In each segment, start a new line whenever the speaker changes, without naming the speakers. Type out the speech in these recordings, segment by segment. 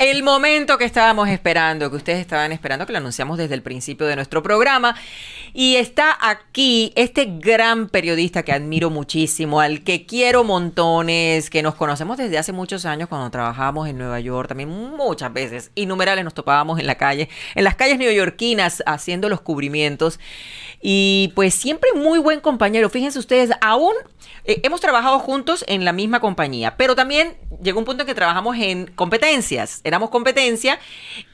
El momento que estábamos esperando, que ustedes estaban esperando, que lo anunciamos desde el principio de nuestro programa. Y está aquí este gran periodista que admiro muchísimo, al que quiero montones, que nos conocemos desde hace muchos años cuando trabajábamos en Nueva York, también muchas veces, innumerables nos topábamos en la calle, en las calles neoyorquinas haciendo los cubrimientos y pues siempre muy buen compañero. Fíjense ustedes, aún eh, hemos trabajado juntos en la misma compañía, pero también llegó un punto en que trabajamos en competencias, éramos competencia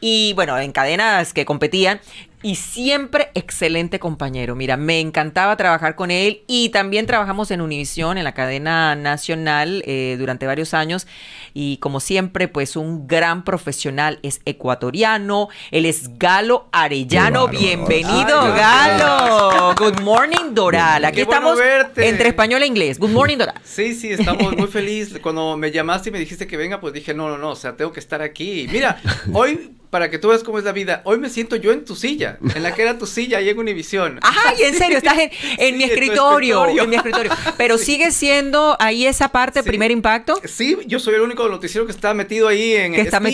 y bueno, en cadenas que competían y siempre excelente compañero. Mira, me encantaba trabajar con él y también trabajamos en Univisión, en la cadena nacional, eh, durante varios años. Y como siempre, pues un gran profesional. Es ecuatoriano, él es Galo Arellano. Bienvenido, Galo. Good morning, Doral. Aquí estamos entre español e inglés. Good morning, Doral.
Sí, sí, estamos muy felices. Cuando me llamaste y me dijiste que venga, pues dije, no, no, no, o sea, tengo que estar aquí. Mira, hoy para que tú veas cómo es la vida. Hoy me siento yo en tu silla, en la que era tu silla ahí en Univisión.
Y en serio, estás en, mi escritorio, en mi escritorio. Pero sigue siendo ahí esa parte, primer impacto. Sí, yo soy el único noticiero que está metido ahí en que está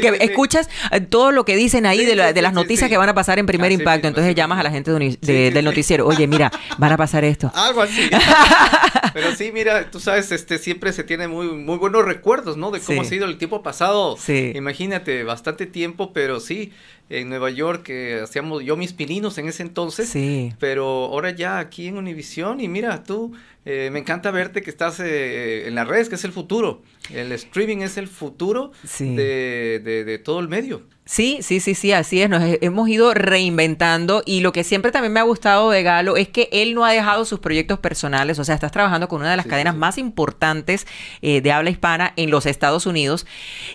que escuchas eh, todo lo que dicen ahí de, las noticias que van a pasar en primer impacto. Entonces llamas a la gente del noticiero. Oye, mira, van a pasar esto.
Algo así. Pero sí, mira, tú sabes, este siempre se tiene muy, muy buenos recuerdos, ¿no? De cómo ha sido el tiempo pasado imagínate, bastante tiempo, pero sí, en Nueva York que hacíamos yo mis pininos en ese entonces, pero ahora ya aquí en Univisión y mira tú, eh, me encanta verte que estás eh, en las redes, que es el futuro, el streaming es el futuro de todo el medio.
Sí, sí, sí, sí, así es. Nos hemos ido reinventando y lo que siempre también me ha gustado de Galo es que él no ha dejado sus proyectos personales. O sea, estás trabajando con una de las cadenas más importantes eh, de habla hispana en los Estados Unidos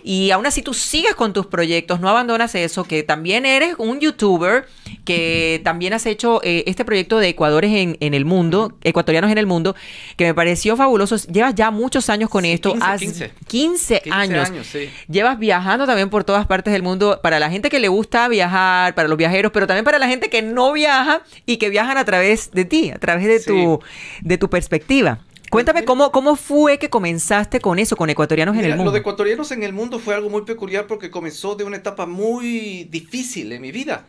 y aún así tú sigues con tus proyectos, no abandonas eso, que también eres un youtuber que también has hecho eh, este proyecto de Ecuadores en, el mundo, ecuatorianos en el mundo, que me pareció fabuloso. Llevas ya muchos años con esto, hace 15, años. sí. Llevas viajando también por todas partes del mundo, para la gente que le gusta viajar, para los viajeros, pero también para la gente que no viaja y que viajan a través de ti, a través de, tu, de tu perspectiva. Cuéntame pues, cómo, cómo fue que comenzaste con eso, con ecuatorianos en el mundo. Lo de
ecuatorianos en el mundo fue algo muy peculiar porque comenzó de una etapa muy difícil en mi vida.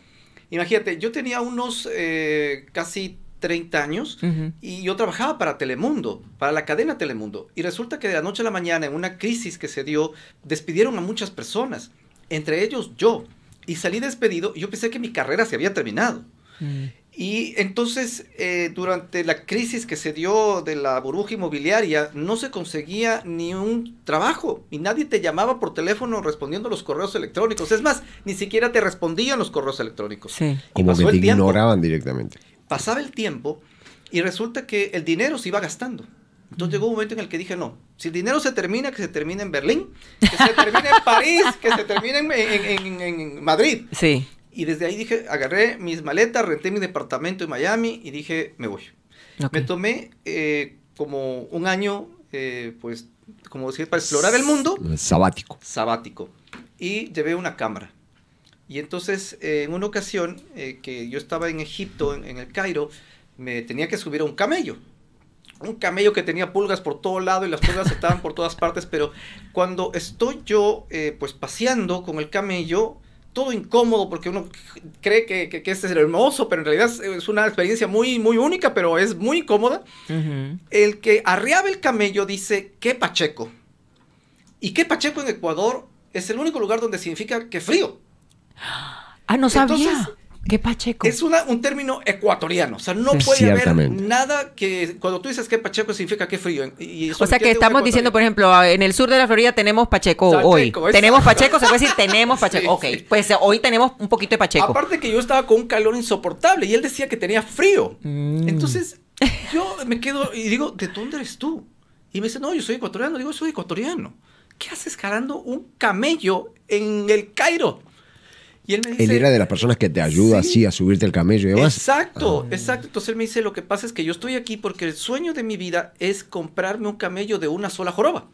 Imagínate, yo tenía unos eh, casi 30 años y yo trabajaba para Telemundo, para la cadena Telemundo. Y resulta que de la noche a la mañana, en una crisis que se dio, despidieron a muchas personas, entre ellos yo. Y salí despedido y yo pensé que mi carrera se había terminado. Mm. Y entonces, eh, durante la crisis que se dio de la burbuja inmobiliaria, no se conseguía ni un trabajo y nadie te llamaba por teléfono respondiendo los correos electrónicos. Es más, ni siquiera te respondían los correos electrónicos. Sí.
Y Como te ignoraban directamente.
Pasaba el tiempo y resulta que el dinero se iba gastando. Entonces llegó un momento en el que dije, no, si el dinero se termina, que se termine en Berlín, que se termine en París, que se termine en, en Madrid. Sí. Y desde ahí dije, agarré mis maletas, renté mi departamento en Miami y dije, me voy. Me tomé eh, como un año, eh, pues, como decir, para explorar el mundo.
Sabático.
Sabático. Y llevé una cámara. Y entonces, eh, en una ocasión que yo estaba en Egipto, en, el Cairo, me tenía que subir a un camello un camello que tenía pulgas por todo lado y las pulgas estaban por todas partes, pero cuando estoy yo pues paseando con el camello, todo incómodo porque uno cree que, que, este es hermoso, pero en realidad es una experiencia muy, muy única, pero es muy incómoda. El que arriaba el camello dice, que pacheco. Y qué pacheco en Ecuador es el único lugar donde significa que frío.
Ah, no sabía.
¿Qué Pacheco? Es un término ecuatoriano. O sea, no puede haber nada que.
Cuando tú dices que Pacheco significa que frío. o sea, que estamos diciendo, por ejemplo, en el sur de la Florida tenemos Pacheco hoy. tenemos Pacheco, se puede decir tenemos Pacheco. ok, pues hoy tenemos un poquito de Pacheco. Aparte
que yo estaba con un calor insoportable y él decía que tenía frío. Mm. Entonces, yo me quedo y digo, ¿de dónde eres tú? Y me dice, no, yo soy ecuatoriano. Digo, soy ecuatoriano. ¿Qué haces escalando un camello en el Cairo? Y él era
de las personas que te ayuda así a subirte el camello y
Exacto, ah. exacto. Entonces él me dice: Lo que pasa es que yo estoy aquí porque el sueño de mi vida es comprarme un camello de una sola joroba.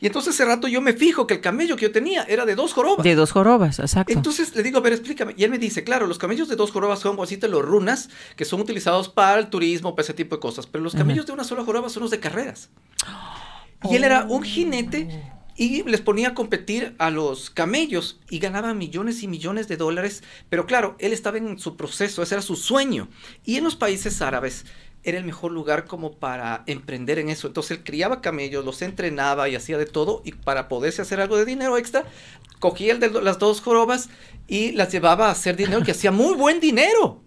Y entonces ese rato yo me fijo que el camello que yo tenía era de dos jorobas. De
dos jorobas, exacto.
Entonces le digo, a ver, explícame. Y él me dice, claro, los camellos de dos jorobas son así los runas, que son utilizados para el turismo, para ese tipo de cosas. Pero los camellos de una sola joroba son los de carreras. Y él era un oh. jinete y les ponía a competir a los camellos y ganaba millones y millones de dólares, pero claro, él estaba en su proceso, ese era su sueño. Y en los países árabes era el mejor lugar como para emprender en eso. Entonces él criaba camellos, los entrenaba y hacía de todo y para poderse hacer algo de dinero extra, cogía el de las dos jorobas y las llevaba a hacer dinero que hacía muy buen dinero.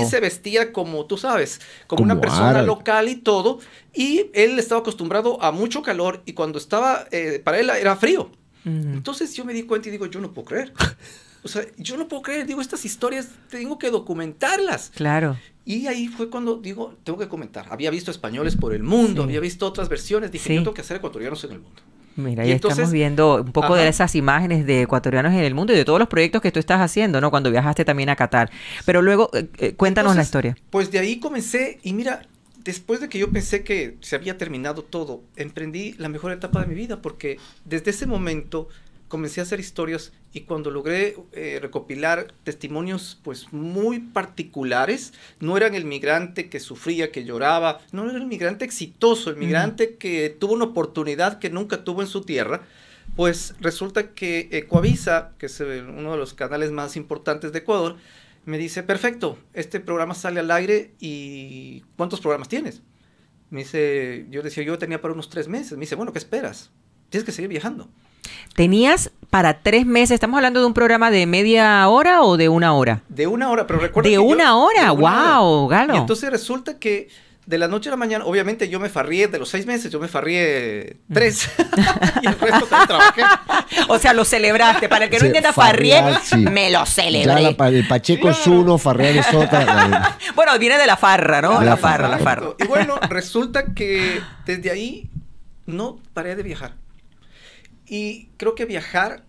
Y se vestía como, tú sabes, como, una persona local y todo. Y él estaba acostumbrado a mucho calor y cuando estaba, eh, para él era frío.
Entonces
yo me di cuenta y digo, yo no puedo creer. O sea, yo no puedo creer, digo, estas historias tengo que documentarlas. Claro. Y ahí fue cuando digo, tengo que comentar. Había visto españoles por el mundo, había visto otras versiones, dije, tengo que hacer ecuatorianos en el mundo.
Mira, y, estamos viendo un poco de esas imágenes de ecuatorianos en el mundo y de todos los proyectos que tú estás haciendo, ¿no? Cuando viajaste también a Qatar. Pero luego, eh, eh, cuéntanos la historia.
Pues de ahí comencé y mira, después de que yo pensé que se había terminado todo, emprendí la mejor etapa de mi vida porque desde ese momento comencé a hacer historias y cuando logré eh, recopilar testimonios pues muy particulares, no eran el migrante que sufría, que lloraba, no era el migrante exitoso, el migrante que tuvo una oportunidad que nunca tuvo en su tierra, pues resulta que Ecuavisa, que es eh, uno de los canales más importantes de Ecuador, me dice, perfecto, este programa sale al aire y ¿cuántos programas tienes? Me dice, yo decía, yo tenía para unos tres meses. Me dice, bueno, ¿qué esperas? Tienes que seguir viajando.
Tenías para tres meses. Estamos hablando de un programa de media hora o de una hora.
De una hora, pero recuerda. De, una, hora? wow, Galo. entonces resulta que de la noche a la mañana, obviamente yo me farrié de los seis meses, yo me farrié mm. tres
y el resto trabajé. O sea, lo celebraste. Para el que no intenta entienda me lo celebré.
el Pacheco es uno, farrear es otra.
bueno, viene de la farra, ¿no? La, farra, la farra. Y bueno,
resulta que desde ahí no paré de viajar. Y creo que viajar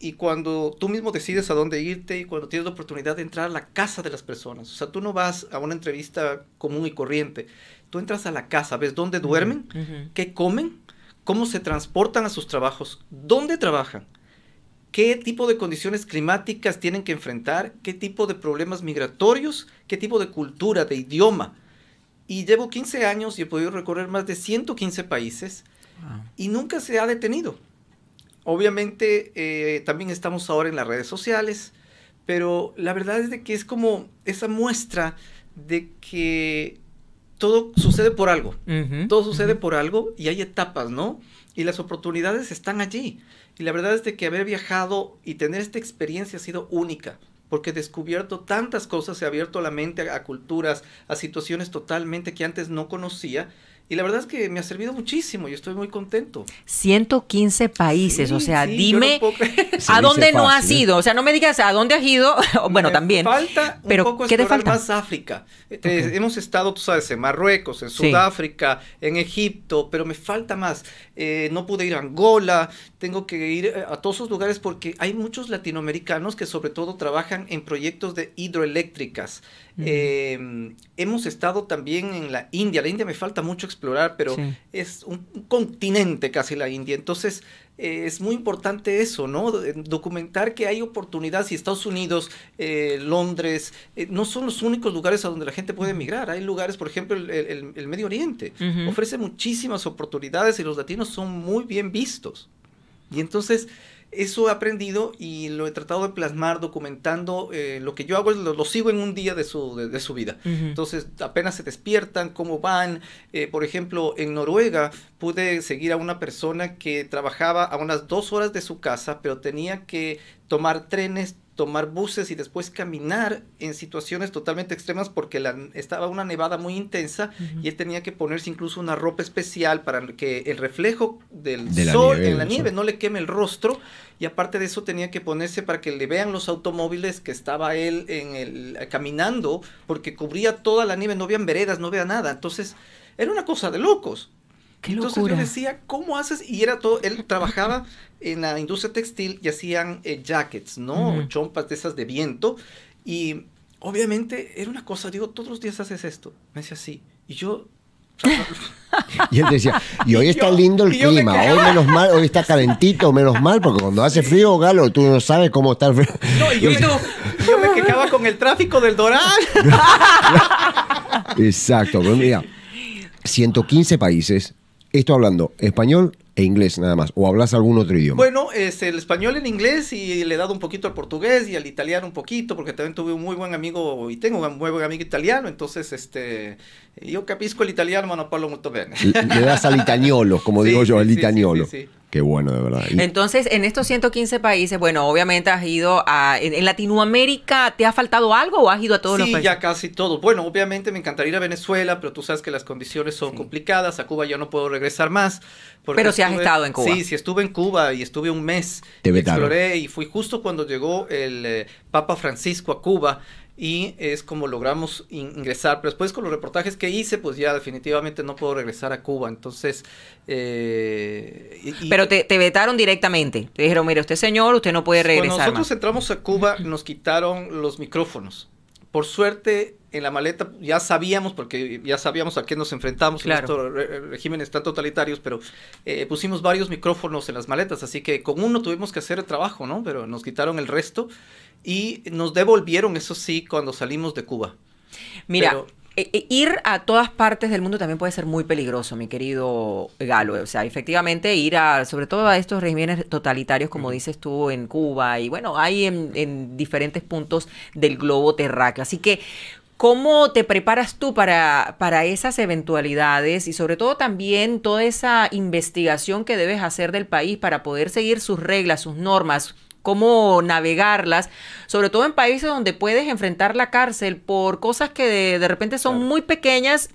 y cuando tú mismo decides a dónde irte y cuando tienes la oportunidad de entrar a la casa de las personas, o sea, tú no vas a una entrevista común y corriente, tú entras a la casa, ves dónde duermen, qué comen, cómo se transportan a sus trabajos, dónde trabajan, qué tipo de condiciones climáticas tienen que enfrentar, qué tipo de problemas migratorios, qué tipo de cultura, de idioma. Y llevo 15 años y he podido recorrer más de 115 países y nunca se ha detenido obviamente eh, también estamos ahora en las redes sociales, pero la verdad es de que es como esa muestra de que todo sucede por algo, todo sucede por algo y hay etapas, ¿no? Y las oportunidades están allí. Y la verdad es de que haber viajado y tener esta experiencia ha sido única, porque he descubierto tantas cosas, he abierto la mente a culturas, a situaciones totalmente que antes no conocía y la verdad es que me ha servido muchísimo y estoy muy contento.
115 países, o sea, dime a dónde no has ¿eh? ido. O sea, no me digas a dónde has ido. bueno, me también. Falta pero ¿qué te falta? más
África. Eh, eh, hemos estado, tú sabes, en Marruecos, en Sudáfrica, en Egipto, pero me falta más. no pude ir a Angola, tengo que ir a todos esos lugares porque hay muchos latinoamericanos que sobre todo trabajan en proyectos de hidroeléctricas. Em, hemos estado también en la India. La India me falta mucho explorar, pero es un, continente casi la India. Entonces eh, es muy importante eso, ¿no? Documentar que hay oportunidades y Estados Unidos, eh, Londres, eh, no son los únicos lugares a donde la gente puede emigrar. Hay lugares, por ejemplo, el, Medio Oriente. Ofrece muchísimas oportunidades y los latinos son muy bien vistos. Y entonces eso he aprendido y lo he tratado de plasmar documentando. Eh, lo que yo hago lo, lo sigo en un día de su, de, su vida. Entonces, apenas se despiertan, cómo van. Eh, por ejemplo, en Noruega pude seguir a una persona que trabajaba a unas dos horas de su casa, pero tenía que tomar trenes tomar buses y después caminar en situaciones totalmente extremas porque la, estaba una nevada muy intensa y él tenía que ponerse incluso una ropa especial para que el reflejo del sol en la nieve no le queme el rostro y aparte de eso tenía que ponerse para que le vean los automóviles que estaba él en el, caminando porque cubría toda la nieve, no vean veredas, no vea nada. Entonces era una cosa de locos. Entonces yo decía, ¿cómo haces? Y era todo, él trabajaba en la industria textil y hacían eh, jackets, ¿no? Chompas de esas de viento. Y obviamente era una cosa, digo, todos los días haces esto. Me decía, sí. Y yo
y él decía, y hoy está lindo el clima, hoy menos mal, hoy está calentito, menos mal, porque cuando hace frío, Galo, tú no sabes cómo está el frío. No, y yo,
yo me quejaba con el tráfico del Doral.
Exacto, pues mira, 115 países, esto hablando español e inglés nada más, o hablas algún otro idioma.
Bueno, es el español en inglés y le he dado un poquito al portugués y al italiano un poquito, porque también tuve un muy buen amigo y tengo un muy buen amigo italiano, entonces este yo capisco el italiano, no hablo muy bien.
Le das al italiano, como digo yo, al sí, Qué bueno, de verdad.
Entonces, en estos 115 países, bueno, obviamente has ido a... En, Latinoamérica, ¿te ha faltado algo o has ido a todos los países? Sí, ya
casi todo. Bueno, obviamente me encantaría ir a Venezuela, pero tú sabes que las condiciones son complicadas. A Cuba ya no puedo regresar más.
Pero si has estado en Cuba. Sí, si
estuve en Cuba y estuve un mes. exploré y fui justo cuando llegó el eh, Papa Francisco a Cuba y es como logramos ingresar. Pero después con los reportajes que hice, pues ya definitivamente no puedo regresar a Cuba. Entonces... Eh, Pero
te, vetaron directamente. Te dijeron, mire, usted señor, usted no puede regresar. Cuando nosotros
entramos a Cuba, nos quitaron los micrófonos por suerte, en la maleta ya sabíamos, porque ya sabíamos a qué nos enfrentamos claro. en regímenes tan totalitarios, pero eh, pusimos varios micrófonos en las maletas, así que con uno tuvimos que hacer el trabajo, ¿no? Pero nos quitaron el resto y nos devolvieron, eso sí, cuando salimos de Cuba. Mira,
e, e ir a todas partes del mundo también puede ser muy peligroso, mi querido Galo. O sea, efectivamente ir a, sobre todo a estos regímenes totalitarios, como dices tú, en Cuba y bueno, hay en, diferentes puntos del globo terráqueo. Así que, ¿Cómo te preparas tú para, para, esas eventualidades y sobre todo también toda esa investigación que debes hacer del país para poder seguir sus reglas, sus normas, cómo navegarlas, sobre todo en países donde puedes enfrentar la cárcel por cosas que de, repente son muy pequeñas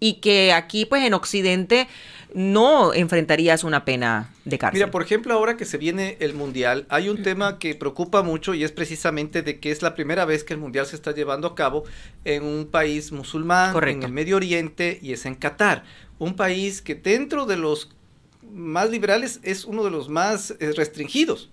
y que aquí pues en Occidente no enfrentarías una pena de cárcel. Mira,
por ejemplo, ahora que se viene el Mundial, hay un tema que preocupa mucho y es precisamente de que es la primera vez que el Mundial se está llevando a cabo en un país musulmán, en el Medio Oriente y es en Qatar, un país que dentro de los más liberales es uno de los más eh, restringidos.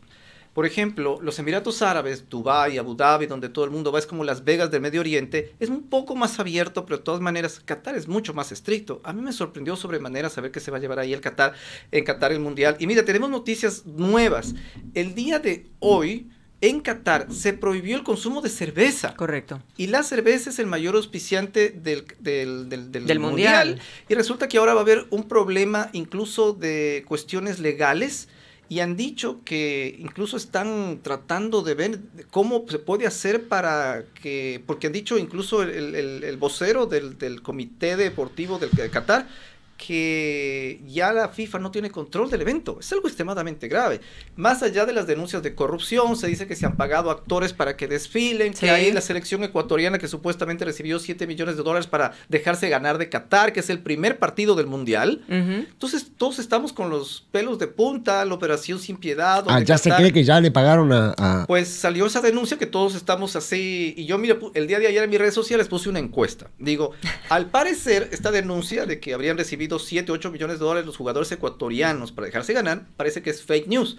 Por ejemplo, los Emiratos Árabes, Dubái, Abu Dhabi, donde todo el mundo va, es como Las Vegas del Medio Oriente, es un poco más abierto, pero de todas maneras Qatar es mucho más estricto. A mí me sorprendió sobremanera saber que se va a llevar ahí el Qatar, en Qatar el Mundial. Y mira, tenemos noticias nuevas. El día de hoy en Qatar se prohibió el consumo de cerveza. Correcto. Y la cerveza es el mayor auspiciante del, mundial. mundial. Y resulta que ahora va a haber un problema incluso de cuestiones legales y han dicho que incluso están tratando de ver cómo se puede hacer para que, porque han dicho incluso el, vocero del, del, Comité Deportivo del, de Qatar que ya la FIFA no tiene control del evento. Es algo extremadamente grave. Más allá de las denuncias de corrupción, se dice que se han pagado actores para que desfilen, que hay la selección ecuatoriana que supuestamente recibió 7 millones de dólares para dejarse ganar de Qatar, que es el primer partido del Mundial. Entonces todos estamos con los pelos de punta, la operación sin piedad. Ah, ya se cree
que ya le pagaron a,
Pues salió esa denuncia que todos estamos así. Y yo, mira, el día de ayer en mis redes sociales puse una encuesta. Digo, al parecer esta denuncia de que habrían recibido recibido 7, 8 millones de dólares los jugadores ecuatorianos para dejarse ganar, parece que es fake news.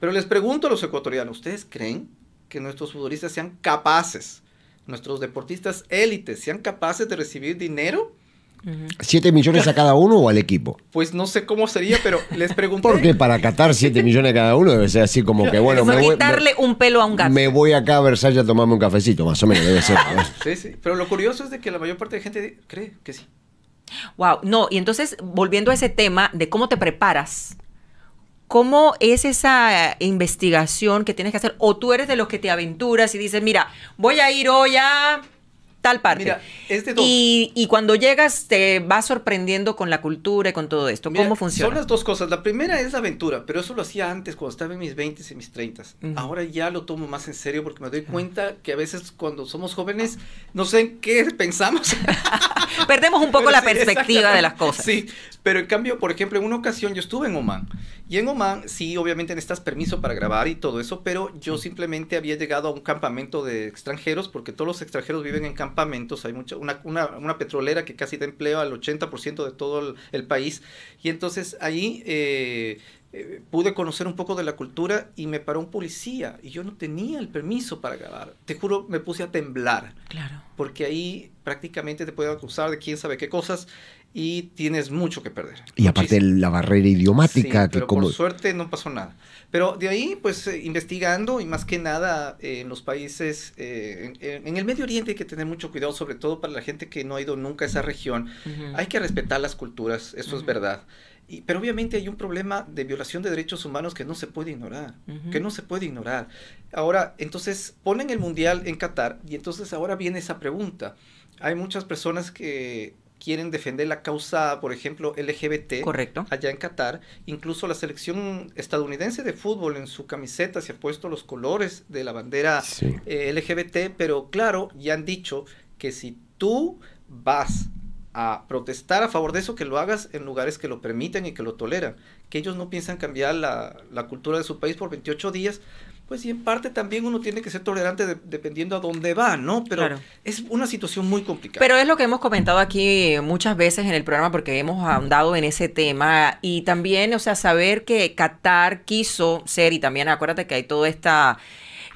Pero les pregunto a los ecuatorianos, ¿ustedes creen que nuestros futbolistas sean capaces, nuestros deportistas élites, sean capaces de recibir dinero?
¿7 millones a cada uno o al equipo?
Pues no sé cómo sería, pero les pregunto. Porque
para catar 7 millones a cada uno debe ser así como que, bueno, me voy,
un pelo a un gato. Me
voy acá a Versalles a tomarme un cafecito, más o menos, debe ser.
Sí, sí. Pero lo curioso es de que la mayor parte de gente cree que sí.
Wow, no, y entonces volviendo a ese tema de cómo te preparas, ¿cómo es esa investigación que tienes que hacer? O tú eres de los que te aventuras y dices, mira, voy a ir hoy a tal parte. Mira, es este Y, cuando llegas te vas sorprendiendo con la cultura y con todo esto. ¿Cómo funciona? Son las
dos cosas. La primera es la aventura, pero eso lo hacía antes, cuando estaba en mis 20 y mis 30. Ahora ya lo tomo más en serio porque me doy cuenta que a veces cuando somos jóvenes no sé en qué pensamos. Perdemos un poco la perspectiva de las cosas. Sí, pero en cambio, por ejemplo, en una ocasión yo estuve en Oman. Y en Oman, sí, obviamente necesitas permiso para grabar y todo eso, pero yo simplemente había llegado a un campamento de extranjeros, porque todos los extranjeros viven en campamentos. Hay mucha, una, una, petrolera que casi da empleo al 80% de todo el, país. Y entonces ahí... Eh, eh, pude conocer un poco de la cultura y me paró un policía y yo no tenía el permiso para grabar. Te juro, me puse a temblar. Claro. Porque ahí prácticamente te pueden acusar de quién sabe qué cosas y tienes mucho que perder.
Y aparte aparte la barrera idiomática. que como... por
suerte no pasó nada. Pero de ahí, pues eh, investigando y más que nada eh, en los países, eh, en, el Medio Oriente hay que tener mucho cuidado, sobre todo para la gente que no ha ido nunca a esa región. Hay que respetar las culturas, eso es verdad. pero obviamente hay un problema de violación de derechos humanos que no se puede ignorar, que no se puede ignorar. Ahora, entonces ponen el Mundial en Qatar y entonces ahora viene esa pregunta. Hay muchas personas que quieren defender la causa, por ejemplo, LGBT Correcto. allá en Qatar. Incluso la selección estadounidense de fútbol en su camiseta se ha puesto los colores de la bandera eh, LGBT, pero claro, ya han dicho que si tú vas a protestar a favor de eso, que lo hagas en lugares que lo permiten y que lo toleran, que ellos no piensan cambiar la, la cultura de su país por 28 días, pues y en parte también uno tiene que ser tolerante dependiendo a dónde va, ¿no? Pero es una situación muy complicada. Pero es
lo que hemos comentado aquí muchas veces en el programa porque hemos andado en ese tema y también, o sea, saber que Qatar quiso ser y también acuérdate que hay toda esta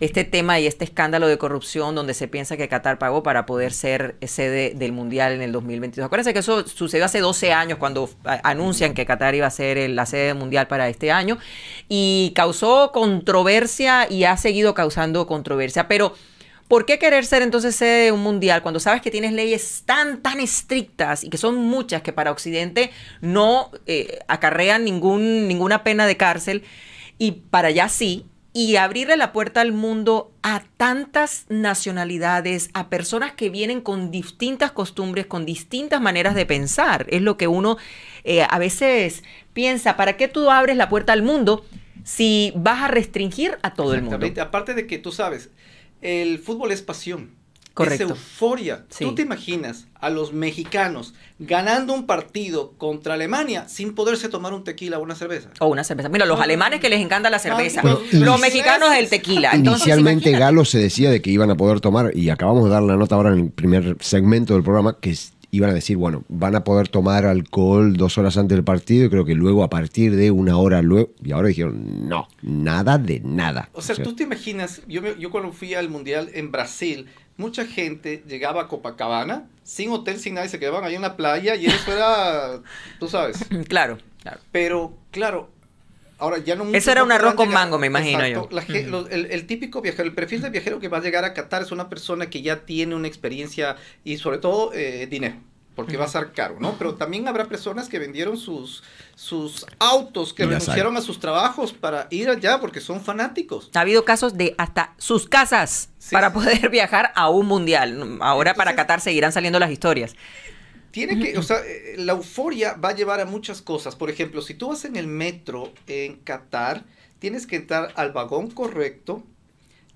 este tema y este escándalo de corrupción donde se piensa que Qatar pagó para poder ser sede del Mundial en el 2022. Acuérdense que eso sucedió hace 12 años cuando anuncian que Qatar iba a ser la sede Mundial para este año y causó controversia y ha seguido causando controversia, pero... ¿Por qué querer ser entonces sede de un mundial cuando sabes que tienes leyes tan, tan estrictas y que son muchas que para Occidente no eh, acarrean ningún, ninguna pena de cárcel y para allá sí? y abrirle la puerta al mundo a tantas nacionalidades, a personas que vienen con distintas costumbres, con distintas maneras de pensar. Es lo que uno eh, a veces piensa, ¿para qué tú abres la puerta al mundo si vas a restringir a todo el mundo?
Aparte de que tú sabes, el fútbol es pasión. Correcto. euforia. ¿Tú te imaginas a los mexicanos ganando un partido
contra Alemania sin poderse tomar un tequila o una cerveza? O una cerveza. Mira, los alemanes que les encanta la cerveza, los mexicanos el tequila. inicialmente
Galo se decía de que iban a poder tomar, y acabamos de dar la nota ahora en el primer segmento del programa, que iban a decir, bueno, van a poder tomar alcohol dos horas antes del partido y creo que luego a partir de una hora luego, y ahora dijeron, no, nada de nada. O sea, tú
te imaginas, yo, yo cuando fui al Mundial en Brasil, mucha gente llegaba a Copacabana sin hotel, sin nadie, se quedaban ahí en la playa y eso era, tú sabes. Claro, claro. Pero, claro, ahora ya no... Eso era un arroz con mango, me imagino yo. La, el, típico viajero, el perfil de viajero que va a llegar a Qatar es una persona que ya tiene una experiencia y sobre todo eh, dinero porque va a ser caro, ¿no? Pero también habrá personas que vendieron sus, sus autos, que renunciaron a sus trabajos para ir allá porque
son fanáticos. Ha habido casos de hasta sus casas para poder viajar a un mundial. Ahora para Qatar seguirán saliendo las historias.
Tiene que, o sea, eh, la euforia va a llevar a muchas cosas. Por ejemplo, si tú vas en el metro en Qatar, tienes que entrar al vagón correcto,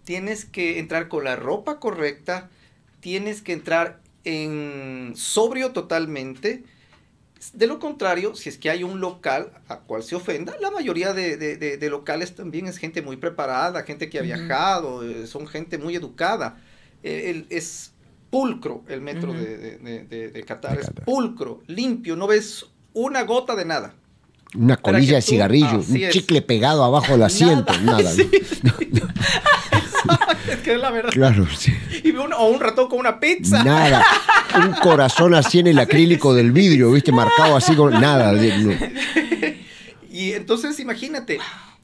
tienes que entrar con la ropa correcta, tienes que entrar en sobrio totalmente. De lo contrario, si es que hay un local a cual se ofenda, la mayoría de, locales también es gente muy preparada, gente que ha viajado, eh, son gente muy educada. El, es pulcro el metro de, Qatar, es pulcro, limpio, no ves una gota de nada.
Una colilla de cigarrillos, cigarrillo, un chicle pegado abajo del asiento, nada.
Es que es la verdad. Claro, sí. un, o un ratón con una pizza. Nada.
Un corazón así en el acrílico del vidrio, ¿viste? Marcado así con nada.
Y
entonces, imagínate.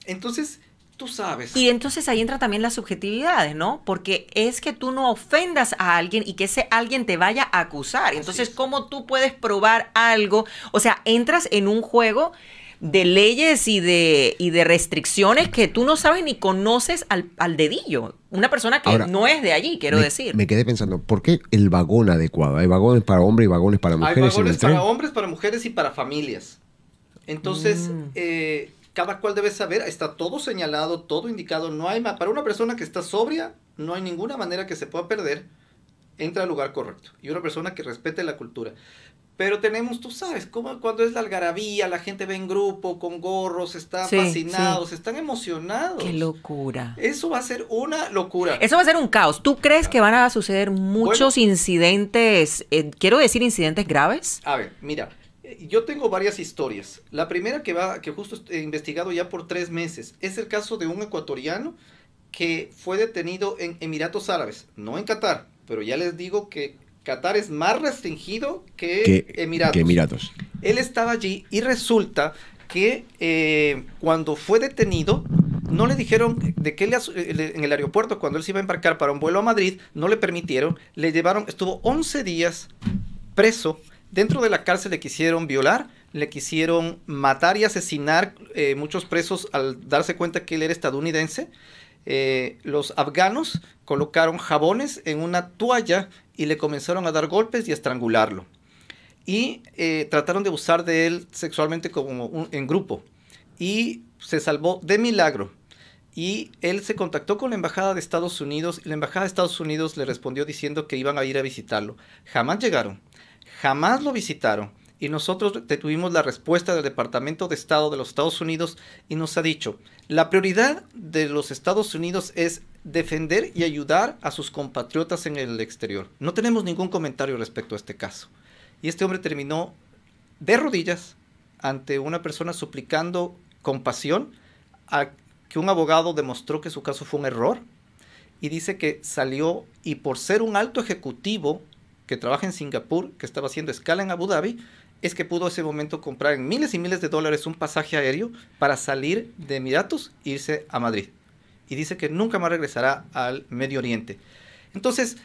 Entonces, tú sabes. Y
entonces ahí entra también la subjetividad, ¿no? Porque es que tú no ofendas a alguien y que ese alguien te vaya a acusar. Entonces, ¿cómo tú puedes probar algo? O sea, entras en un juego de leyes y de, de restricciones que tú no sabes ni conoces al, dedillo. Una persona que no es de allí, quiero decir. Me
quedé pensando, ¿por qué el vagón adecuado? Hay vagones para hombres y vagones para mujeres. para
hombres, para mujeres y para
familias. Entonces, mm. eh, cada cual debe saber, está todo señalado, todo indicado. No hay para una persona que está sobria, no hay ninguna manera que se pueda perder. Entra al lugar correcto. Y una persona que respete la cultura. Pero tenemos, tú sabes, cómo cuando es la algarabía, la gente ve en grupo, con gorros, están fascinados, están emocionados. Qué
locura.
Eso va a ser una locura. Eso
va a ser un caos. ¿Tú crees que van a suceder muchos incidentes, eh, quiero decir incidentes graves?
A ver, mira, eh, yo tengo varias historias. La primera que va, que justo he investigado ya por tres meses, es el caso de un ecuatoriano que fue detenido en Emiratos Árabes, no en Qatar, pero ya les digo que Qatar es más restringido que, Emiratos. Él estaba allí y resulta que eh, cuando fue detenido, no le dijeron de qué eh, en el aeropuerto, cuando él se iba a embarcar para un vuelo a Madrid, no le permitieron, le llevaron, estuvo 11 días preso, dentro de la cárcel le quisieron violar, le quisieron matar y asesinar eh, muchos presos al darse cuenta que él era estadounidense. los afganos colocaron jabones en una toalla y le comenzaron a dar golpes y a estrangularlo. Y eh, trataron de abusar de él sexualmente como en grupo. Y se salvó de milagro. Y él se contactó con la Embajada de Estados Unidos y la Embajada de Estados Unidos le respondió diciendo que iban a ir a visitarlo. Jamás llegaron, jamás lo visitaron. Y nosotros tuvimos la respuesta del Departamento de Estado de los Estados Unidos y nos ha dicho, la prioridad de los Estados Unidos es defender y ayudar a sus compatriotas en el exterior. No tenemos ningún comentario respecto a este caso. Y este hombre terminó de rodillas ante una persona suplicando compasión a que un abogado demostró que su caso fue un error y dice que salió y por ser un alto ejecutivo que trabaja en Singapur, que estaba haciendo escala en Abu Dhabi, es que pudo ese momento comprar en miles y miles de dólares un pasaje aéreo para salir de Emiratos e irse a Madrid y dice que nunca más regresará al Medio Oriente. Entonces,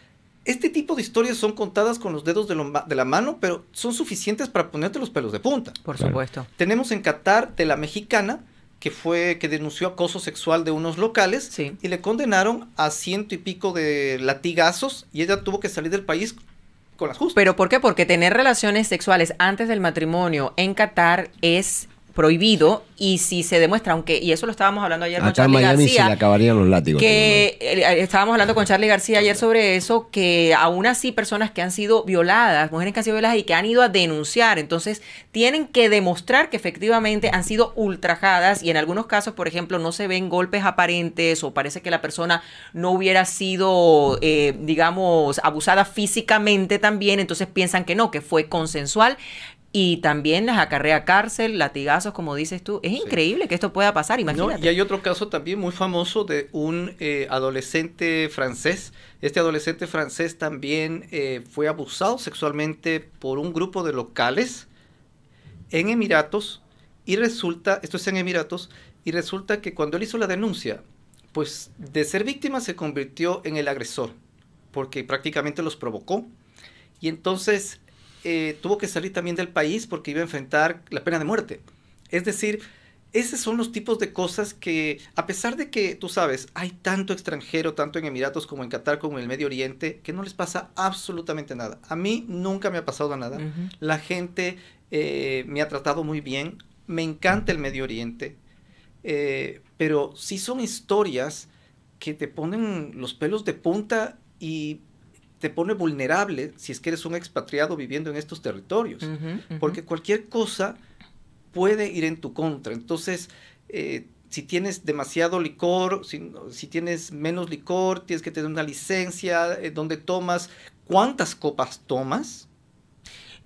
este tipo de historias son contadas con los dedos de, de, la mano, pero son suficientes para ponerte los pelos de punta.
Por supuesto.
Tenemos en Qatar de la mexicana que fue que denunció acoso sexual de unos locales y le condenaron a ciento y pico de latigazos y ella tuvo que salir
del país con las justas. Pero ¿por qué? Porque tener relaciones sexuales antes del matrimonio en Qatar es prohibido y si se demuestra, aunque, y eso lo estábamos hablando ayer con Charlie García, Que estábamos hablando con Charlie García ayer sobre eso, que aún así personas que han sido violadas, mujeres que han sido violadas y que han ido a denunciar, entonces tienen que demostrar que efectivamente han sido ultrajadas y en algunos casos, por ejemplo, no se ven golpes aparentes o parece que la persona no hubiera sido, eh, digamos, abusada físicamente también, entonces piensan que no, que fue consensual y también las acarrea cárcel, latigazos, como dices tú. Es increíble que esto pueda pasar, imagínate. y hay otro caso también muy
famoso de un eh, adolescente francés. Este adolescente francés también eh, fue abusado sexualmente por un grupo de locales en Emiratos y resulta, esto es en Emiratos, y resulta que cuando él hizo la denuncia, pues de ser víctima se convirtió en el agresor, porque prácticamente los provocó. Y entonces eh, tuvo que salir también del país porque iba a enfrentar la pena de muerte. Es decir, esos son los tipos de cosas que, a pesar de que, tú sabes, hay tanto extranjero, tanto en Emiratos como en Qatar, como en el Medio Oriente, que no les pasa absolutamente nada. A mí nunca me ha pasado nada. La gente eh, me ha tratado muy bien. Me encanta el Medio Oriente. Eh, pero sí son historias que te ponen los pelos de punta y te pone vulnerable si es que eres un expatriado viviendo en estos territorios, porque cualquier cosa puede ir en tu contra. Entonces, eh, si tienes demasiado licor, si, tienes menos licor, tienes que tener una licencia eh, donde tomas,
cuántas copas tomas,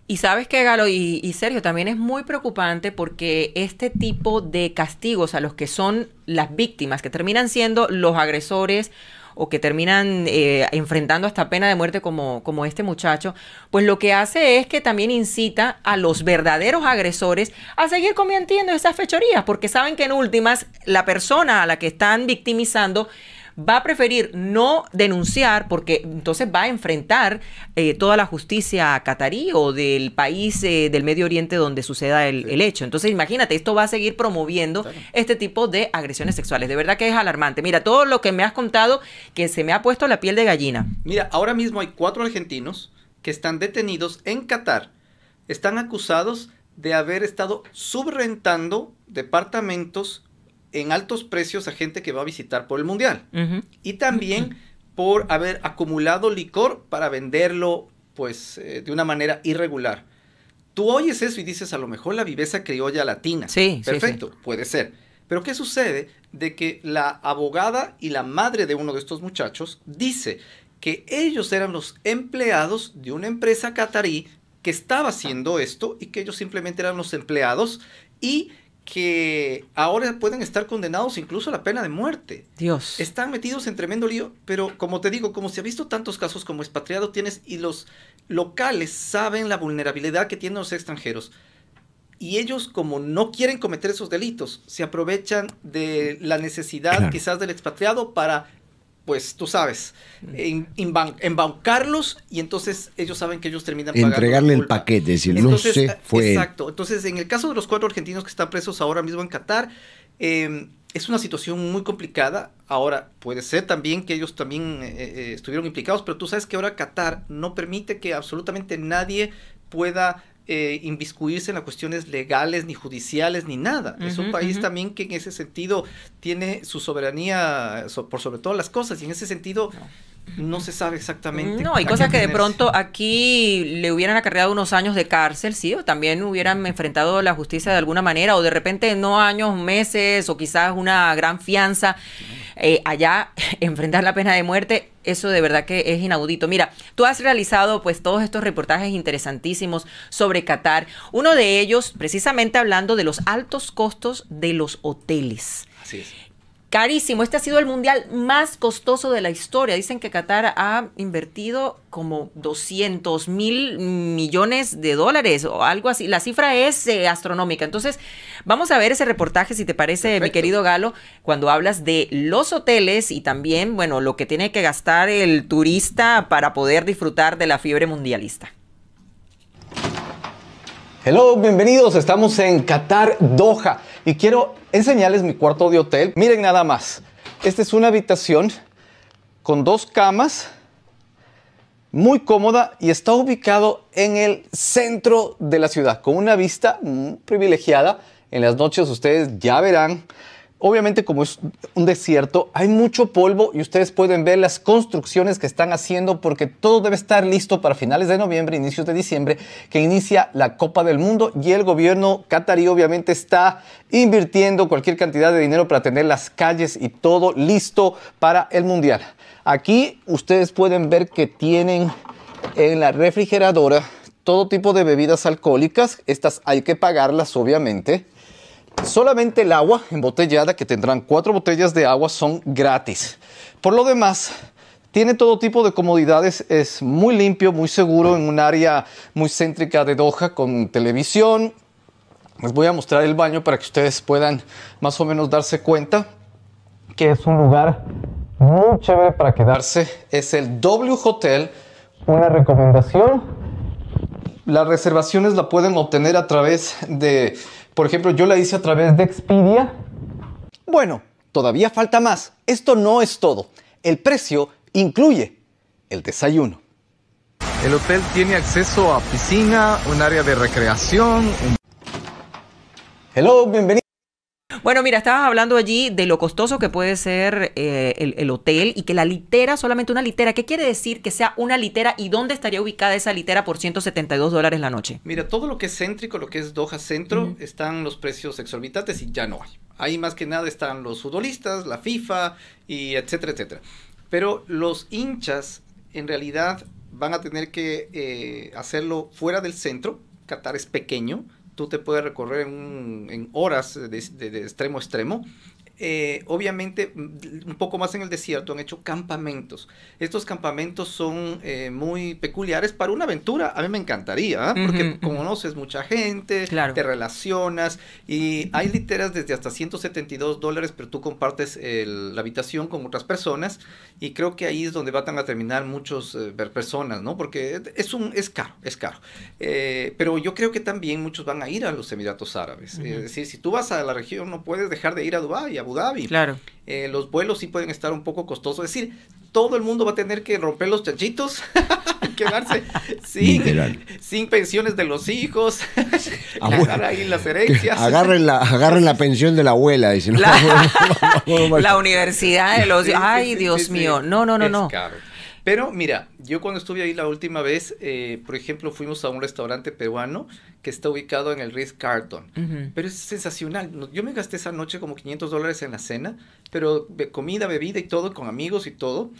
y sabes que, Galo y, Sergio, también es muy preocupante porque este tipo de castigos a los que son las víctimas, que terminan siendo los agresores o que terminan eh, enfrentando hasta pena de muerte como, como este muchacho, pues lo que hace es que también incita a los verdaderos agresores a seguir cometiendo esas fechorías, porque saben que en últimas la persona a la que están victimizando va a preferir no denunciar porque entonces va a enfrentar eh, toda la justicia catarí o del país eh, del Medio Oriente donde suceda el, hecho. Entonces imagínate, esto va a seguir promoviendo este tipo de agresiones sexuales. De verdad que es alarmante. Mira, todo lo que me has contado que se me ha puesto la piel de gallina.
Mira, ahora mismo hay cuatro argentinos que están detenidos en Qatar. Están acusados de haber estado subrentando departamentos en altos precios a gente que va a visitar por el mundial. Y también por haber acumulado licor para venderlo pues eh, de una manera irregular. Tú oyes eso y dices a lo mejor la viveza criolla latina. Sí, perfecto, puede ser. Pero ¿qué sucede? De que la abogada y la madre de uno de estos muchachos dice que ellos eran los empleados de una empresa catarí que estaba haciendo esto y que ellos simplemente eran los empleados y que ahora pueden estar condenados incluso a la pena de muerte. Dios. Están metidos en tremendo lío, pero como te digo, como se ha visto tantos casos como expatriado tienes y los locales saben la vulnerabilidad que tienen los extranjeros. Y ellos, como no quieren cometer esos delitos, se aprovechan de la necesidad quizás del expatriado para pues tú sabes, en, embaucarlos y entonces ellos saben que ellos terminan pagando. Entregarle
el paquete, es decir, no sé, eh, fue. Exacto.
Entonces, en el caso de los cuatro argentinos que están presos ahora mismo en Qatar, em, es una situación muy complicada. Ahora, puede ser también que ellos también eh, eh, estuvieron implicados, pero tú sabes que ahora Qatar no permite que absolutamente nadie pueda eh, inviscuirse en las cuestiones legales, ni judiciales, ni nada. es un país también que en ese sentido tiene su soberanía por sobre todas las cosas y en ese sentido... No. se sabe exactamente. No, hay cosas que de
pronto aquí le hubieran acarreado unos años de cárcel, sí, o también hubieran enfrentado la justicia de alguna manera, o de repente no años, meses, o quizás una gran fianza. Eh, allá enfrentar la pena de muerte eso de verdad que es inaudito. Mira, tú has realizado pues todos estos reportajes interesantísimos sobre Qatar, uno de ellos precisamente hablando de los altos costos de los hoteles. Así es. Carísimo, este ha sido el mundial más costoso de la historia. Dicen que Qatar ha invertido como 200 mil millones de dólares o algo así. La cifra es eh, astronómica. Entonces, vamos a ver ese reportaje, si te parece, mi querido Galo, cuando hablas de los hoteles y también, bueno, lo que tiene que gastar el turista para poder disfrutar de la fiebre mundialista.
Hello, bienvenidos. Estamos en Qatar, Doha. Y quiero enseñarles mi cuarto de hotel. Miren nada más. Esta es una habitación con dos camas, muy cómoda y está ubicado en el centro de la ciudad, con una vista mm, privilegiada. En las noches ustedes ya verán Obviamente como es un desierto, hay mucho polvo y ustedes pueden ver las construcciones que están haciendo porque todo debe estar listo para finales de noviembre, inicios de diciembre, que inicia la Copa del Mundo y el gobierno catarí obviamente está invirtiendo cualquier cantidad de dinero para tener las calles y todo listo para el Mundial. Aquí ustedes pueden ver que tienen en la refrigeradora todo tipo de bebidas alcohólicas. Estas hay que pagarlas obviamente. Solamente el agua embotellada, que tendrán cuatro botellas de agua, son gratis. Por lo demás, tiene todo tipo de comodidades, es muy limpio, muy seguro, en un área muy céntrica de Doha con televisión. Les voy a mostrar el baño para que ustedes puedan más o menos darse cuenta que es un lugar muy chévere para quedarse. Es el W Hotel. Una recomendación. Las reservaciones la pueden obtener a través de por ejemplo, yo la hice a través de Expedia. Bueno, todavía falta más. Esto no es todo. El precio incluye el desayuno. El hotel tiene acceso a piscina, un área de recreación.
Hello, bienvenido. Bueno, mira, estabas hablando allí de lo costoso que puede ser eh, el, hotel y que la litera, solamente una litera, ¿qué quiere decir que sea una litera y dónde estaría ubicada esa litera por 172 dólares la noche?
Mira, todo lo que es céntrico, lo que es Doha Centro, están los precios exorbitantes y ya no hay. Ahí más que nada están los futbolistas, la FIFA y etcétera, etcétera. Pero los hinchas, en realidad, van a tener que eh, hacerlo fuera del centro. Qatar es pequeño tú te puedes recorrer en, horas de, de, extremo a extremo eh, obviamente, mm, un poco más en el desierto, han hecho campamentos. Estos campamentos son eh, muy peculiares para una aventura. A mí me encantaría, ¿ah? porque conoces mucha gente, te relacionas y hay literas desde hasta 172 dólares, pero tú compartes la habitación con otras personas y creo que ahí es donde van a terminar muchos eh, personas, ¿no? Porque es, un, es caro, es caro. pero yo creo que también muchos van a ir a los Emiratos Árabes. Es decir, si tú vas a la región, no puedes dejar de ir a Dubái, a Abu Claro. Eh, los vuelos sí pueden estar un poco costosos. Es decir, todo el mundo va a tener que romper los chanchitos, y quedarse sin, pensiones de los hijos, agarrar ah, ahí las
herencias. Agarren la, agarren la pensión de la abuela, La, la,
universidad de los... ay, Dios mío. No, no, no, es no. Pero mira, yo cuando estuve ahí la última vez, eh, por ejemplo, fuimos a un restaurante peruano que está ubicado en el Ritz Carton. Pero es sensacional. Yo me gasté esa noche como 500 dólares en la cena, pero comida, bebida y todo, con amigos y todo.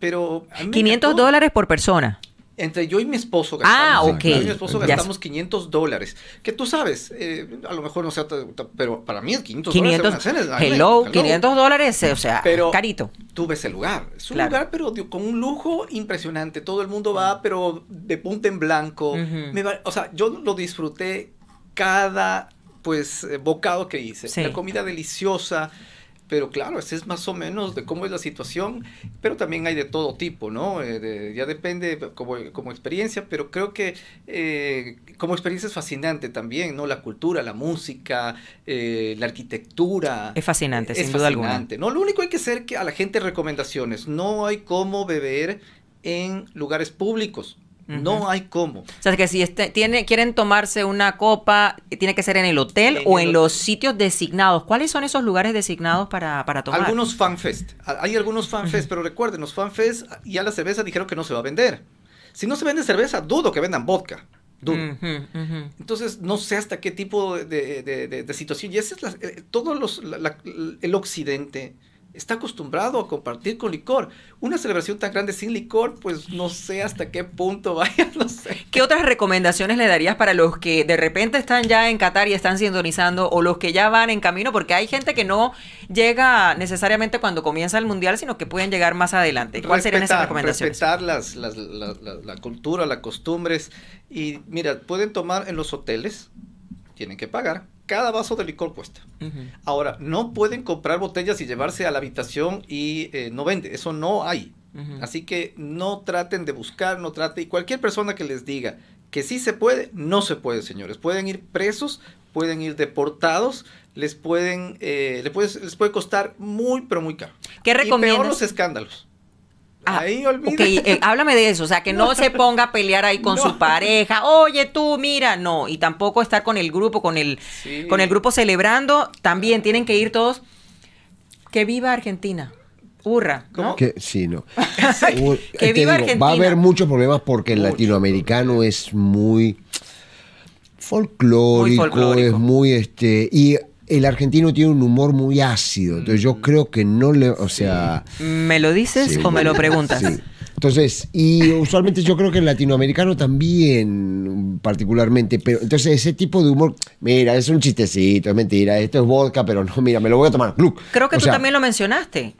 Pero... 500 dólares
por persona
entre yo y mi esposo ah, gastamos, mi esposo 500 dólares. Que tú sabes, eh, a lo mejor no sea, pero para mí 500, 500 dólares hello, hello, 500 dólares, eh, o sea, pero carito. Tuve ese lugar, es un lugar pero con un lujo impresionante, todo el mundo va mm. pero de punta en blanco. o sea, yo lo disfruté cada pues eh, bocado que hice, la comida deliciosa pero claro, ese es más o menos de cómo es la situación, pero también hay de todo tipo, ¿no? Eh, ya depende como, experiencia, pero creo que eh, como experiencia es fascinante también, ¿no? La cultura, la música, eh, la arquitectura.
Es fascinante, sin duda alguna.
¿no? Lo único hay que hacer que a la gente recomendaciones, no hay cómo beber en lugares públicos no hay
cómo. O sea, que si este, tiene, quieren tomarse una copa, tiene que ser en el hotel o en los sitios designados. ¿Cuáles son esos lugares designados para, para tomar? Algunos
fanfest. Hay algunos fanfest, pero recuerden, los fanfest ya la cerveza dijeron que no se va a vender. Si no se vende cerveza, dudo que vendan vodka. Dudo. Entonces, no sé hasta qué tipo de, de, situación. Y ese es eh, todo los, el occidente, está acostumbrado a compartir con licor. Una celebración tan grande sin licor, pues no sé hasta qué punto
vaya, no sé. ¿Qué otras recomendaciones le darías para los que de repente están ya en Qatar y están sintonizando o los que ya van en camino? Porque hay gente que no llega necesariamente cuando comienza el mundial, sino que pueden llegar más adelante. ¿Cuáles serían esas recomendaciones?
Respetar las, la cultura, las costumbres. Y mira, pueden tomar en los hoteles, tienen que pagar cada vaso de licor cuesta. Ahora, no pueden comprar botellas y llevarse a la habitación y eh, no vende. Eso no hay. Así que no traten de buscar, no traten. Y cualquier persona que les diga que sí se puede, no se puede, señores. Pueden ir presos, pueden ir deportados, les pueden, eh, les puede, les puede costar muy, pero muy caro.
¿Qué recomiendas? Y peor los
escándalos.
Ah, ahí eh, háblame de eso, o sea, que no, se ponga a pelear ahí con su pareja. Oye, tú, mira, no, y tampoco estar con el grupo, con el con el grupo celebrando, también tienen que ir todos que viva Argentina. ¡Hurra! ¿no?
Que, sí, no.
viva Argentina. Va a haber
muchos problemas porque el latinoamericano es muy folclórico, es muy este y el argentino tiene un humor muy ácido. Entonces yo mm. creo que no le. O sea.
¿Me lo dices o me lo preguntas? Sí.
Entonces, y usualmente yo creo que el latinoamericano también, particularmente, pero entonces ese tipo de humor, mira, es un chistecito, es mentira, esto es vodka, pero no, mira, me lo voy a tomar.
Creo que tú también lo mencionaste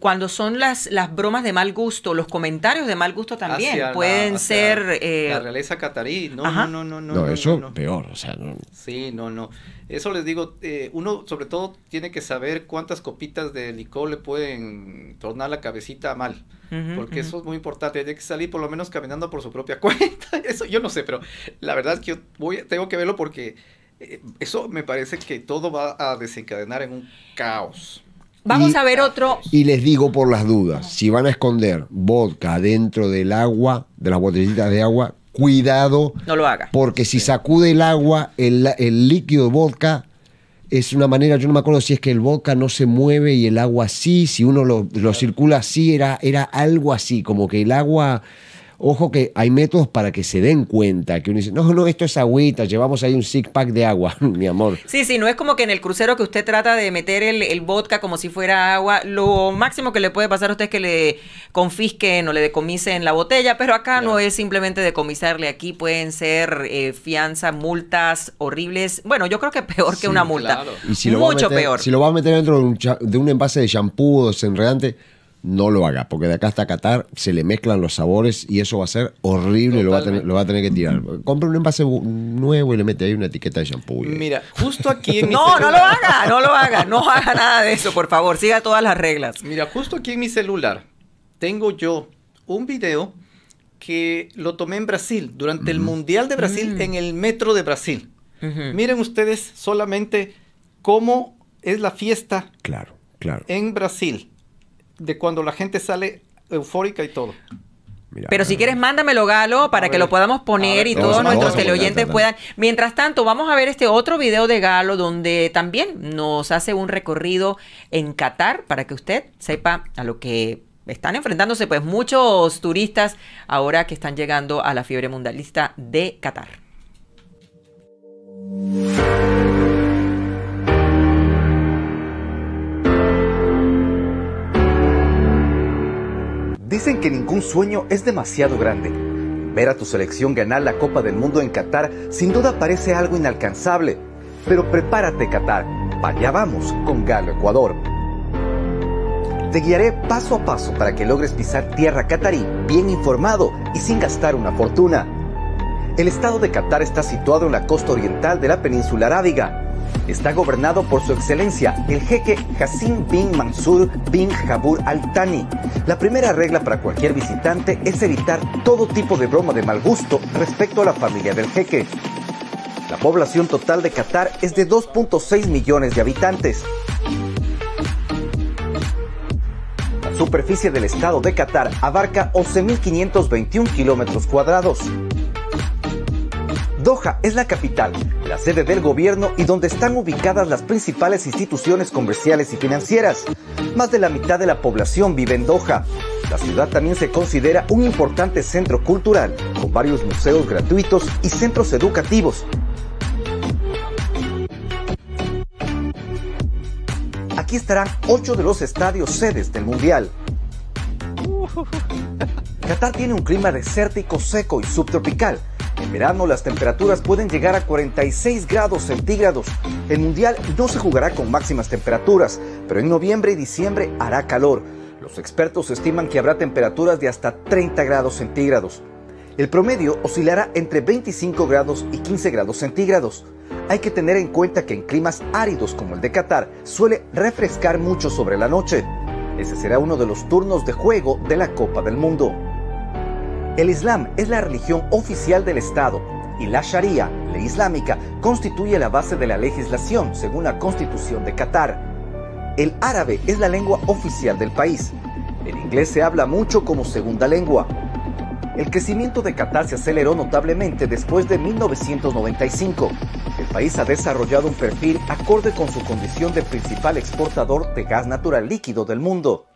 cuando son las, las bromas de mal gusto, los comentarios de mal gusto también pueden ser... Eh, la realeza catarí, no, no, no,
no, no. eso peor, o sea... Sí, no, no.
Eso les digo, eh, uno sobre todo tiene que saber cuántas copitas de licor le pueden tornar la cabecita mal, porque eso es muy importante, hay que salir por lo menos caminando por su propia cuenta, eso yo no sé, pero la verdad es que yo voy, tengo que verlo porque eh, eso me parece que todo va a desencadenar en un caos.
Vamos a ver otro.
Y les digo por las dudas, si van a esconder vodka dentro del agua, de las botellitas de agua, cuidado. No lo haga. Porque si sacude el agua, el, el, líquido de vodka es una manera, yo no me acuerdo si es que el vodka no se mueve y el agua sí, si uno lo, lo circula así, era, era algo así, como que el agua Ojo que hay métodos para que se den cuenta, que uno dice, no, no, esto es agüita, llevamos ahí un six pack de agua, mi amor.
Sí, sí, no es como que en el crucero que usted trata de meter el, vodka como si fuera agua, lo máximo que le puede pasar a usted es que le confisquen o le decomisen la botella, pero acá no, es simplemente decomisarle, aquí pueden ser eh, fianza, multas horribles, bueno, yo creo que peor que una multa, mucho peor.
Si lo va a meter dentro de un, de un envase de shampoo o desenredante no lo haga, porque de acá hasta Qatar se le mezclan los sabores y eso va a ser horrible, lo va, a tener, que tirar. Compra un envase nuevo y le mete ahí una etiqueta de shampoo.
Mira, justo aquí en mi No, celular. no lo haga, no lo haga, no haga nada de
eso, por favor, siga todas las reglas.
Mira, justo aquí en mi celular tengo yo un video que lo tomé en Brasil, durante el Mundial de Brasil, mm. en el metro de Brasil. Miren ustedes solamente cómo es la fiesta. Claro, claro. En Brasil
de cuando la gente
sale eufórica y todo.
Pero si eh, quieres, mándamelo, Galo, para que lo podamos poner y todos nuestros teleoyentes puedan. Mientras tanto, vamos a ver este otro video de Galo, donde también nos hace un recorrido en Qatar para que usted sepa a lo que están enfrentándose, pues, muchos turistas ahora que están llegando a la fiebre mundialista de Qatar.
Dicen que ningún sueño es demasiado grande. Ver a tu selección ganar la Copa del Mundo en Qatar sin duda parece algo inalcanzable. Pero prepárate Qatar, allá vamos con Galo Ecuador. Te guiaré paso a paso para que logres pisar tierra catarí bien informado y sin gastar una fortuna. El estado de Qatar está situado en la costa oriental de la península arábiga, Está gobernado por su excelencia, el jeque Hassim bin Mansur bin Jabur al-Thani. La primera regla para cualquier visitante es evitar todo tipo de broma de mal gusto respecto a la familia del jeque. La población total de Qatar es de 2.6 millones de habitantes. La superficie del estado de Qatar abarca 11.521 kilómetros cuadrados. Doha es la capital, la sede del gobierno y donde están ubicadas las principales instituciones comerciales y financieras. Más de la mitad de la población vive en Doha. La ciudad también se considera un importante centro cultural, con varios museos gratuitos y centros educativos, aquí estarán ocho de los estadios sedes del Mundial. Qatar tiene un clima desértico, seco y subtropical, en verano las temperaturas pueden llegar a 46 grados centígrados. El Mundial no se jugará con máximas temperaturas, pero en noviembre y diciembre hará calor. Los expertos estiman que habrá temperaturas de hasta 30 grados centígrados. El promedio oscilará entre 25 grados y 15 grados centígrados. Hay que tener en cuenta que en climas áridos como el de Qatar suele refrescar mucho sobre la noche. Ese será uno de los turnos de juego de la Copa del Mundo. El Islam es la religión oficial del Estado y la Sharia, ley islámica, constituye la base de la legislación según la Constitución de Qatar. El árabe es la lengua oficial del país. El inglés se habla mucho como segunda lengua. El crecimiento de Qatar se aceleró notablemente después de 1995. El país ha desarrollado un perfil acorde con su condición de principal exportador de gas natural líquido del mundo.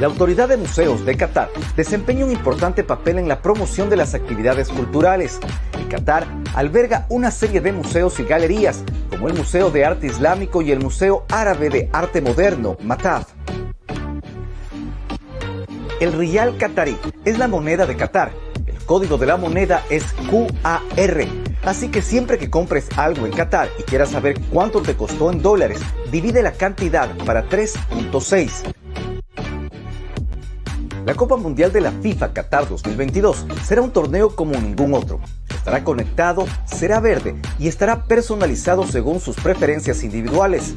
La Autoridad de Museos de Qatar desempeña un importante papel en la promoción de las actividades culturales. El Qatar alberga una serie de museos y galerías, como el Museo de Arte Islámico y el Museo Árabe de Arte Moderno, Mataf. El rial qatarí es la moneda de Qatar. El código de la moneda es QAR. Así que siempre que compres algo en Qatar y quieras saber cuánto te costó en dólares, divide la cantidad para 3.6. La Copa Mundial de la FIFA Qatar 2022 será un torneo como ningún otro. Estará conectado, será verde y estará personalizado según sus preferencias individuales.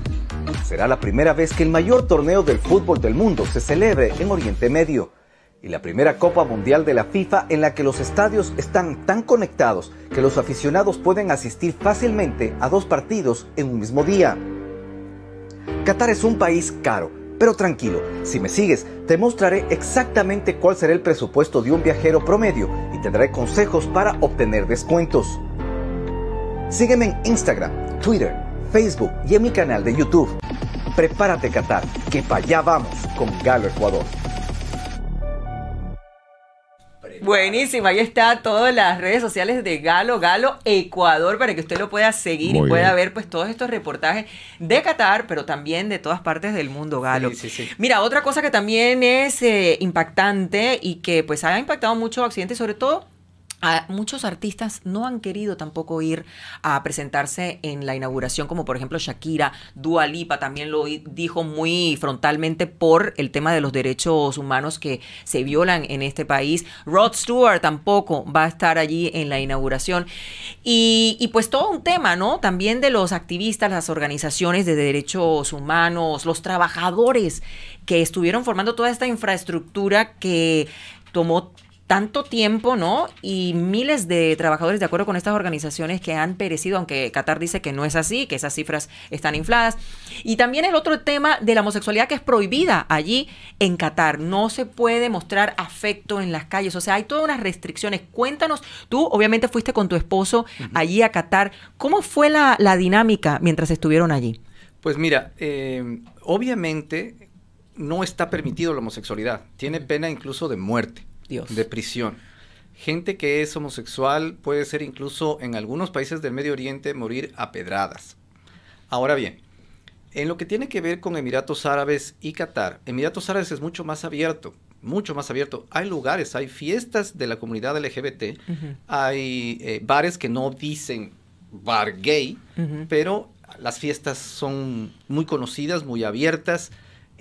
Será la primera vez que el mayor torneo del fútbol del mundo se celebre en Oriente Medio y la primera Copa Mundial de la FIFA en la que los estadios están tan conectados que los aficionados pueden asistir fácilmente a dos partidos en un mismo día. Qatar es un país caro pero tranquilo, si me sigues, te mostraré exactamente cuál será el presupuesto de un viajero promedio y tendré consejos para obtener descuentos. Sígueme en Instagram, Twitter, Facebook y en mi canal de YouTube. Prepárate Qatar, que para allá
vamos con Galo Ecuador.
Buenísimo, ahí está todas las redes sociales de Galo, Galo Ecuador, para que usted lo pueda seguir y pueda ver pues todos estos reportajes de Qatar, pero también de todas partes del mundo, Galo. sí, Mira, otra cosa que también es eh, impactante y que pues ha impactado mucho accidentes, sobre todo muchos artistas no han querido tampoco ir a presentarse en la inauguración, como por ejemplo Shakira, Dua Lipa también lo dijo muy frontalmente por el tema de los derechos humanos que se violan en este país. Rod Stewart tampoco va a estar allí en la inauguración. Y, y pues todo un tema, ¿no? También de los activistas, las organizaciones de derechos humanos, los trabajadores que estuvieron formando toda esta infraestructura que tomó tanto tiempo, ¿no? Y miles de trabajadores, de acuerdo con estas organizaciones, que han perecido, aunque Qatar dice que no es así, que esas cifras están infladas. Y también el otro tema de la homosexualidad que es prohibida allí en Qatar. No se puede mostrar afecto en las calles. O sea, hay todas unas restricciones. Cuéntanos, tú obviamente fuiste con tu esposo allí a Qatar. ¿Cómo fue la, dinámica mientras estuvieron allí? Pues mira, eh, obviamente
no está permitido la homosexualidad. Tiene pena incluso de muerte de prisión. Gente que es homosexual puede ser incluso en algunos países del Medio Oriente morir a pedradas. Ahora bien, en lo que tiene que ver con Emiratos Árabes y Qatar, Emiratos Árabes es mucho más abierto, mucho más abierto. Hay lugares, hay fiestas de la comunidad LGBT, hay eh, bares que no dicen bar gay, pero las fiestas son muy conocidas, muy abiertas.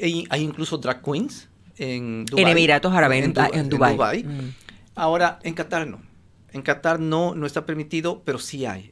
hay incluso drag queens en Emiratos Árabes, en, Dubái. Dubai. Mm. Ahora, en Qatar no. En Qatar no, no está permitido, pero sí hay.